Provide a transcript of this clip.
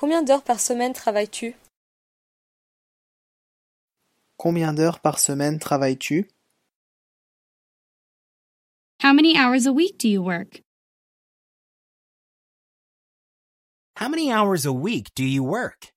Combien d'heures par semaine travailles-tu Combien d'heures par semaine travailles-tu How many hours a week do you work? How many hours a week do you work?